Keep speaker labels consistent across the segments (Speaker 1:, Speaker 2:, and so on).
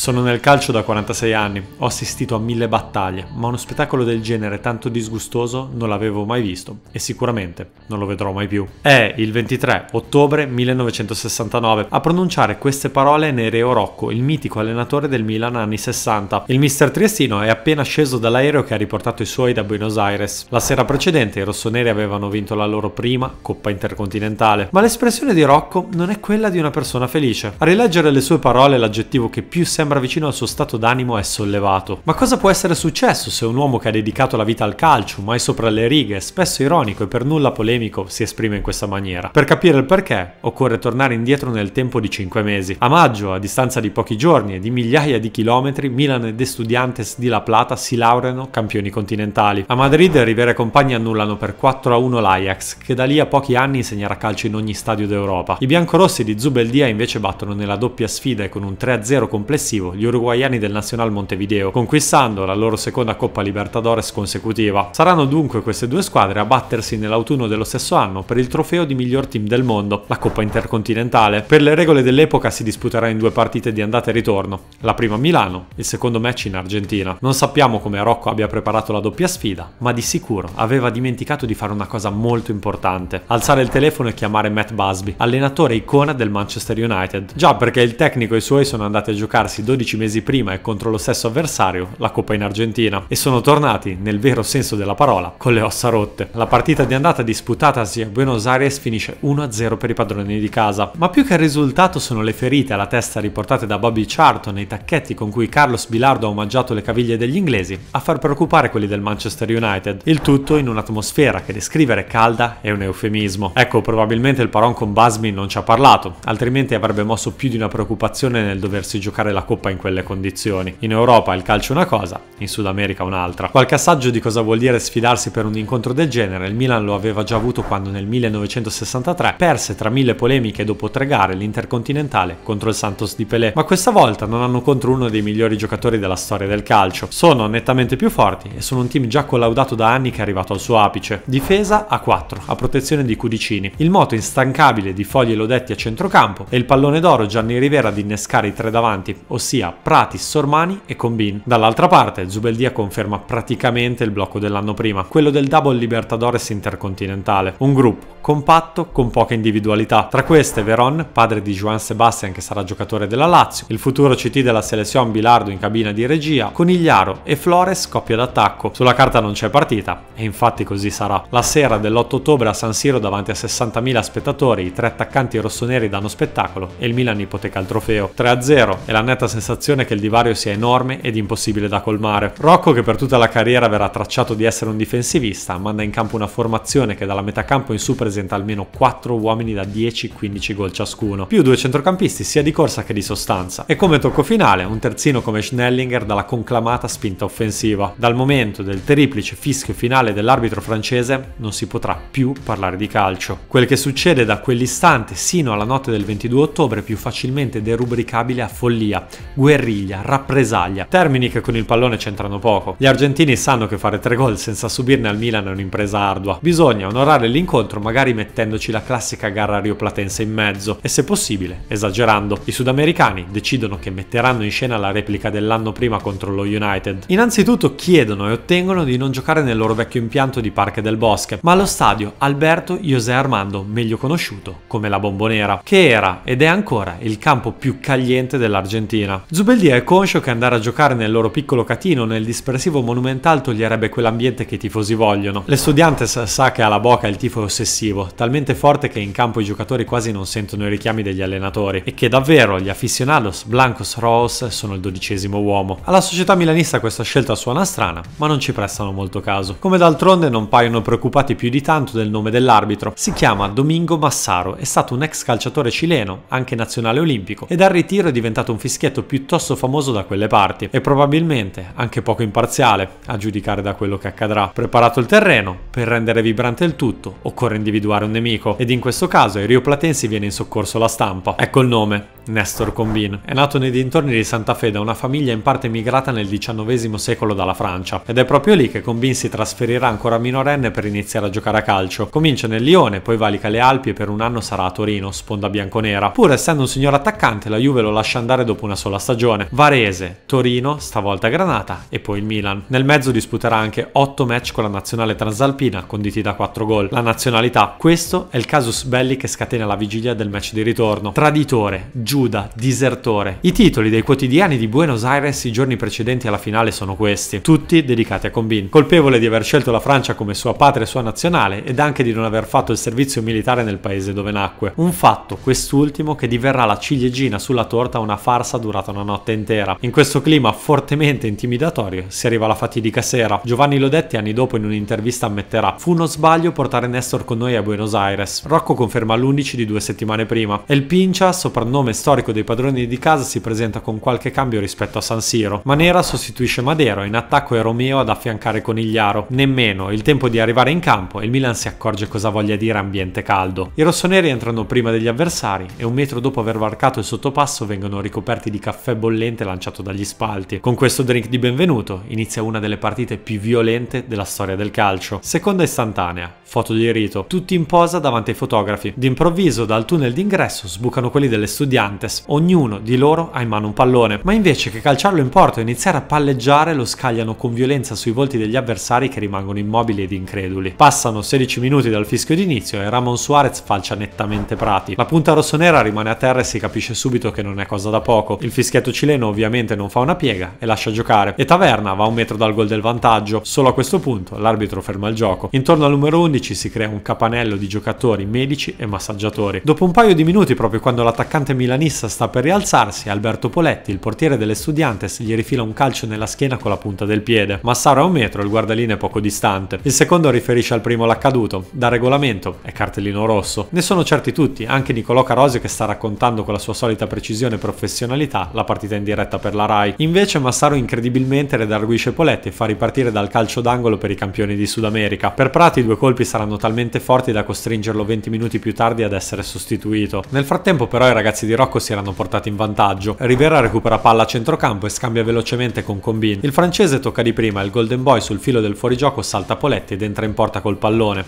Speaker 1: Sono nel calcio da 46 anni, ho assistito a mille battaglie, ma uno spettacolo del genere tanto disgustoso non l'avevo mai visto e sicuramente non lo vedrò mai più. È il 23 ottobre 1969 a pronunciare queste parole Nereo Rocco, il mitico allenatore del Milan anni 60. Il mister triestino è appena sceso dall'aereo che ha riportato i suoi da Buenos Aires. La sera precedente i rossoneri avevano vinto la loro prima Coppa Intercontinentale, ma l'espressione di Rocco non è quella di una persona felice. A rileggere le sue parole l'aggettivo che più sembra sembra vicino al suo stato d'animo è sollevato. Ma cosa può essere successo se un uomo che ha dedicato la vita al calcio, mai sopra le righe, spesso ironico e per nulla polemico, si esprime in questa maniera? Per capire il perché, occorre tornare indietro nel tempo di 5 mesi. A maggio, a distanza di pochi giorni e di migliaia di chilometri, Milan e De Studiantes di La Plata si laureano campioni continentali. A Madrid Rivera e compagni annullano per 4-1 l'Ajax, che da lì a pochi anni segnerà calcio in ogni stadio d'Europa. I biancorossi di Zubeldia invece battono nella doppia sfida e con un 3-0 complessivo successivo, gli uruguayani del Nazional Montevideo, conquistando la loro seconda Coppa Libertadores consecutiva. Saranno dunque queste due squadre a battersi nell'autunno dello stesso anno per il trofeo di miglior team del mondo, la Coppa Intercontinentale. Per le regole dell'epoca si disputerà in due partite di andata e ritorno, la prima a Milano, il secondo match in Argentina. Non sappiamo come Rocco abbia preparato la doppia sfida, ma di sicuro aveva dimenticato di fare una cosa molto importante, alzare il telefono e chiamare Matt Busby, allenatore icona del Manchester United. Già perché il tecnico e i suoi sono andati a giocarsi 12 mesi prima e contro lo stesso avversario la Coppa in Argentina e sono tornati, nel vero senso della parola, con le ossa rotte. La partita di andata disputatasi a Buenos Aires finisce 1-0 per i padroni di casa, ma più che il risultato sono le ferite alla testa riportate da Bobby Charlton e i tacchetti con cui Carlos Bilardo ha omaggiato le caviglie degli inglesi a far preoccupare quelli del Manchester United, il tutto in un'atmosfera che descrivere calda è un eufemismo. Ecco, probabilmente il paron con Basmin non ci ha parlato, altrimenti avrebbe mosso più di una preoccupazione nel doversi giocare la Coppa Coppa in quelle condizioni. In Europa il calcio è una cosa, in Sud America un'altra. Qualche assaggio di cosa vuol dire sfidarsi per un incontro del genere il Milan lo aveva già avuto quando nel 1963 perse tra mille polemiche dopo tre gare l'intercontinentale contro il Santos di Pelé, ma questa volta non hanno contro uno dei migliori giocatori della storia del calcio. Sono nettamente più forti e sono un team già collaudato da anni che è arrivato al suo apice. Difesa a 4, a protezione di Cudicini, il moto instancabile di Fogli e Lodetti a centrocampo e il pallone d'oro Gianni Rivera ad innescare i tre davanti, ossia ossia Pratis, Ormani e Combin. Dall'altra parte Zubeldia conferma praticamente il blocco dell'anno prima, quello del Double Libertadores intercontinentale, un gruppo compatto con poche individualità. Tra queste Veron, padre di Juan Sebastian che sarà giocatore della Lazio, il futuro CT della Selezione Bilardo in cabina di regia, Conigliaro e Flores coppia d'attacco. Sulla carta non c'è partita e infatti così sarà. La sera dell'8 ottobre a San Siro davanti a 60.000 spettatori i tre attaccanti rossoneri danno spettacolo e il Milan ipoteca il trofeo. 3-0 e la netta sensazione sensazione che il divario sia enorme ed impossibile da colmare. Rocco, che per tutta la carriera verrà tracciato di essere un difensivista, manda in campo una formazione che dalla metà campo in su presenta almeno 4 uomini da 10-15 gol ciascuno, più due centrocampisti sia di corsa che di sostanza, e come tocco finale un terzino come Schnellinger dalla conclamata spinta offensiva. Dal momento del triplice fischio finale dell'arbitro francese non si potrà più parlare di calcio. Quel che succede da quell'istante sino alla notte del 22 ottobre è più facilmente derubricabile a follia, guerriglia, rappresaglia, termini che con il pallone c'entrano poco. Gli argentini sanno che fare tre gol senza subirne al Milan è un'impresa ardua. Bisogna onorare l'incontro magari mettendoci la classica gara rioplatense in mezzo e se possibile esagerando. I sudamericani decidono che metteranno in scena la replica dell'anno prima contro lo United. Innanzitutto chiedono e ottengono di non giocare nel loro vecchio impianto di Parque del Bosque, ma allo stadio Alberto José Armando, meglio conosciuto come la Bombonera, che era ed è ancora il campo più cagliente dell'Argentina mattina. Zubeldi è conscio che andare a giocare nel loro piccolo catino nel dispersivo monumental toglierebbe quell'ambiente che i tifosi vogliono. L'estudiantes sa che alla Boca il tifo è ossessivo, talmente forte che in campo i giocatori quasi non sentono i richiami degli allenatori e che davvero gli aficionados blancos rojos sono il dodicesimo uomo. Alla società milanista questa scelta suona strana, ma non ci prestano molto caso. Come d'altronde non paiono preoccupati più di tanto del nome dell'arbitro. Si chiama Domingo Massaro, è stato un ex calciatore cileno, anche nazionale olimpico, e dal ritiro è diventato un fischietto architetto piuttosto famoso da quelle parti e probabilmente anche poco imparziale, a giudicare da quello che accadrà. Preparato il terreno, per rendere vibrante il tutto occorre individuare un nemico ed in questo caso ai rioplatensi viene in soccorso la stampa. Ecco il nome, Nestor Combin. È nato nei dintorni di Santa Fe da una famiglia in parte emigrata nel XIX secolo dalla Francia ed è proprio lì che Combin si trasferirà ancora minorenne per iniziare a giocare a calcio. Comincia nel Lione, poi valica le Alpi e per un anno sarà a Torino, sponda bianconera. Pur essendo un signor attaccante, la Juve lo lascia andare dopo una sola stagione. Varese, Torino, stavolta Granata e poi il Milan. Nel mezzo disputerà anche 8 match con la nazionale transalpina, conditi da 4 gol. La nazionalità, questo è il casus belli che scatena la vigilia del match di ritorno. Traditore, giù Giuda, disertore. I titoli dei quotidiani di Buenos Aires i giorni precedenti alla finale sono questi, tutti dedicati a Combin, colpevole di aver scelto la Francia come sua patria e sua nazionale ed anche di non aver fatto il servizio militare nel paese dove nacque. Un fatto, quest'ultimo, che diverrà la ciliegina sulla torta una farsa durata una notte intera. In questo clima fortemente intimidatorio si arriva alla fatidica sera. Giovanni Lodetti anni dopo in un'intervista ammetterà «Fu uno sbaglio portare Nestor con noi a Buenos Aires. Rocco conferma l'11 di due settimane prima. El Pincia, soprannome storico dei padroni di casa si presenta con qualche cambio rispetto a San Siro. Manera sostituisce Madero, e in attacco è Romeo ad affiancare Conigliaro. Nemmeno il tempo di arrivare in campo e il Milan si accorge cosa voglia dire ambiente caldo. I rossoneri entrano prima degli avversari e un metro dopo aver varcato il sottopasso vengono ricoperti di caffè bollente lanciato dagli spalti. Con questo drink di benvenuto inizia una delle partite più violente della storia del calcio. Seconda istantanea, foto di rito, tutti in posa davanti ai fotografi. D'improvviso dal tunnel d'ingresso sbucano quelli delle studianti Gigantes. Ognuno di loro ha in mano un pallone, ma invece che calciarlo in porto e iniziare a palleggiare lo scagliano con violenza sui volti degli avversari che rimangono immobili ed increduli. Passano 16 minuti dal fischio d'inizio e Ramon Suarez falcia nettamente Prati. La punta rossonera rimane a terra e si capisce subito che non è cosa da poco. Il fischietto cileno ovviamente non fa una piega e lascia giocare. E Taverna va un metro dal gol del vantaggio. Solo a questo punto l'arbitro ferma il gioco. Intorno al numero 11 si crea un capanello di giocatori, medici e massaggiatori. Dopo un paio di minuti, proprio quando l'attaccante milanese Nissa sta per rialzarsi, Alberto Poletti, il portiere delle Studiantes, gli rifila un calcio nella schiena con la punta del piede. Massaro a un metro, il guardalino è poco distante. Il secondo riferisce al primo l'accaduto. Da regolamento è cartellino rosso. Ne sono certi tutti, anche Nicolò Carosio che sta raccontando con la sua solita precisione e professionalità la partita in diretta per la Rai. Invece Massaro incredibilmente redarguisce Poletti e fa ripartire dal calcio d'angolo per i campioni di Sud America. Per Prati i due colpi saranno talmente forti da costringerlo 20 minuti più tardi ad essere sostituito. Nel frattempo però i ragazzi di Rock Slovacco si erano portati in vantaggio. Rivera recupera palla a centrocampo e scambia velocemente con Combin. Il francese tocca di prima, il Golden Boy sul filo del fuorigioco salta Poletti ed entra in porta col pallone.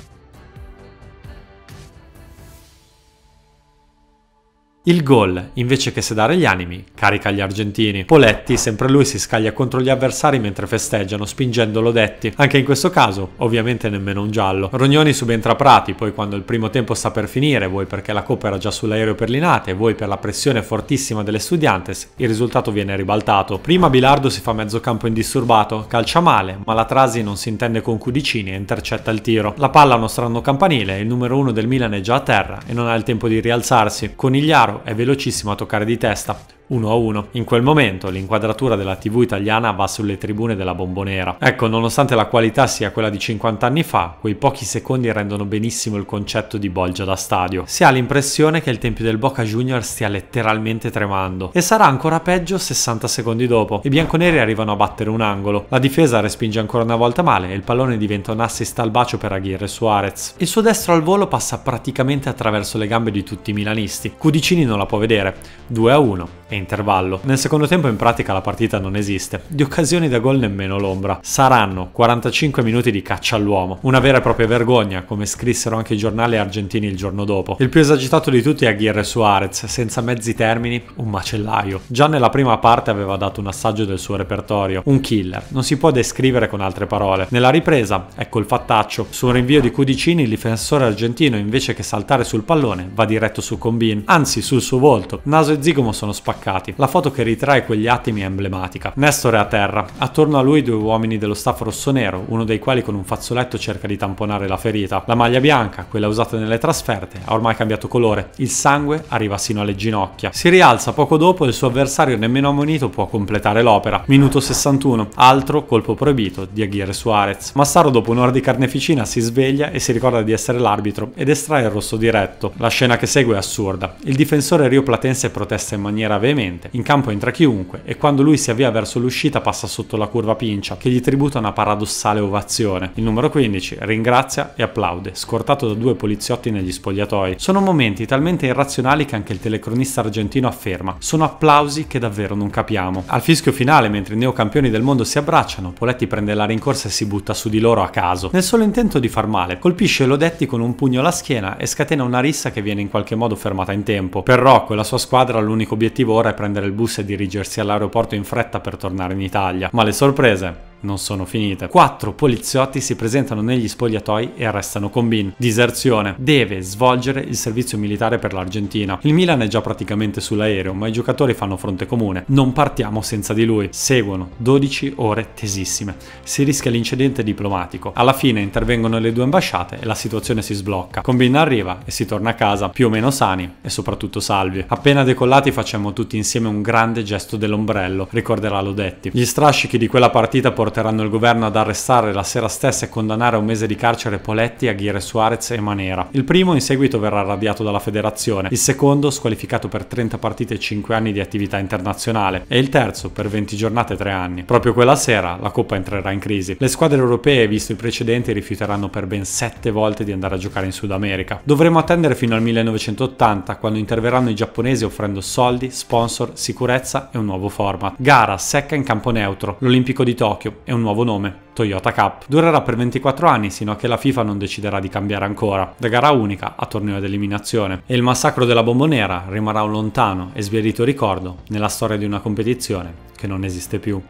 Speaker 1: Il gol, invece che sedare gli animi, carica gli argentini. Poletti, sempre lui, si scaglia contro gli avversari mentre festeggiano, spingendo Lodetti. Anche in questo caso, ovviamente, nemmeno un giallo. Rognoni subentra Prati, poi quando il primo tempo sta per finire, vuoi perché la coppa era già sull'aereo per Linate, vuoi per la pressione fortissima delle Studiantes, il risultato viene ribaltato. Prima Bilardo si fa mezzo campo indisturbato, calcia male, ma la Trasi non si intende con cudicini e intercetta il tiro. La palla a uno strano campanile, il numero 1 del Milan è già a terra e non ha il tempo di rialzarsi. Conigliaro chiaro, è velocissimo a toccare di testa, 1 a 1. In quel momento l'inquadratura della TV italiana va sulle tribune della Bombonera. Ecco, nonostante la qualità sia quella di 50 anni fa, quei pochi secondi rendono benissimo il concetto di bolgia da stadio. Si ha l'impressione che il tempio del Boca Junior stia letteralmente tremando e sarà ancora peggio 60 secondi dopo. I bianconeri arrivano a battere un angolo, la difesa respinge ancora una volta male e il pallone diventa un assist al bacio per Aguirre Suarez. Il suo destro al volo passa praticamente attraverso le gambe di tutti i milanisti. Cudicini non la può vedere. 2 a 1 e in intervallo. Nel secondo tempo in pratica la partita non esiste, di occasioni da gol nemmeno l'ombra. Saranno 45 minuti di caccia all'uomo, una vera e propria vergogna, come scrissero anche i giornali argentini il giorno dopo. Il più esagitato di tutti è Aguirre Suarez, senza mezzi termini, un macellaio. Già nella prima parte aveva dato un assaggio del suo repertorio, un killer, non si può descrivere con altre parole. Nella ripresa, ecco il fattaccio, su un rinvio di Cudicini il difensore argentino invece che saltare sul pallone va diretto su Combin, anzi sul suo volto, naso e zigomo sono spaccati bloccati. La foto che ritrae quegli attimi è emblematica. Nestor è a terra, attorno a lui due uomini dello staff rosso-nero, uno dei quali con un fazzoletto cerca di tamponare la ferita. La maglia bianca, quella usata nelle trasferte, ha ormai cambiato colore, il sangue arriva sino alle ginocchia. Si rialza poco dopo e il suo avversario nemmeno ammonito può completare l'opera. Minuto 61, altro colpo proibito di Aguirre Suarez. Massaro dopo un'ora di carneficina si sveglia e si ricorda di essere l'arbitro ed estrae il rosso diretto. La scena che segue è assurda. Il difensore rioplatense protesta in maniera vera veemente, in campo entra chiunque e quando lui si avvia verso l'uscita passa sotto la curva Pincia, che gli tributa una paradossale ovazione. Il numero 15 ringrazia e applaude, scortato da due poliziotti negli spogliatoi. Sono momenti talmente irrazionali che anche il telecronista argentino afferma, sono applausi che davvero non capiamo. Al fischio finale, mentre i neocampioni del mondo si abbracciano, Poletti prende la rincorsa e si butta su di loro a caso. Nel solo intento di far male, colpisce Lodetti con un pugno alla schiena e scatena una rissa che viene in qualche modo fermata in tempo. Per Rocco e la sua squadra l'unico obiettivo ora e prendere il bus e dirigersi all'aeroporto in fretta per tornare in Italia. Ma le sorprese non sono finite. Quattro poliziotti si presentano negli spogliatoi e arrestano Combin. Diserzione. Deve svolgere il servizio militare per l'Argentina. Il Milan è già praticamente sull'aereo, ma i giocatori fanno fronte comune. Non partiamo senza di lui. Seguono 12 ore tesissime. Si rischia l'incidente diplomatico. Alla fine intervengono le due ambasciate e la situazione si sblocca. Combin arriva e si torna a casa, più o meno sani e soprattutto salvi. Appena decollati facciamo tutti insieme un grande gesto dell'ombrello, ricorderà Lodetti. Gli strascichi di quella partita portano porteranno il governo ad arrestare la sera stessa e condannare a un mese di carcere Poletti, Aguirre Suarez e Manera. Il primo in seguito verrà arrabbiato dalla federazione, il secondo squalificato per 30 partite e 5 anni di attività internazionale e il terzo per 20 giornate e 3 anni. Proprio quella sera la Coppa entrerà in crisi. Le squadre europee, visto i precedenti, rifiuteranno per ben 7 volte di andare a giocare in Sud America. Dovremo attendere fino al 1980 quando interverranno i giapponesi offrendo soldi, sponsor, sicurezza e un nuovo format. Gara secca in campo neutro, l'Olimpico di Tokyo, e un nuovo nome, Toyota Cup. Durerà per 24 anni sino a che la FIFA non deciderà di cambiare ancora, da gara unica a torneo ad eliminazione. E il massacro della bombonera rimarrà un lontano e sbiadito ricordo nella storia di una competizione che non esiste più.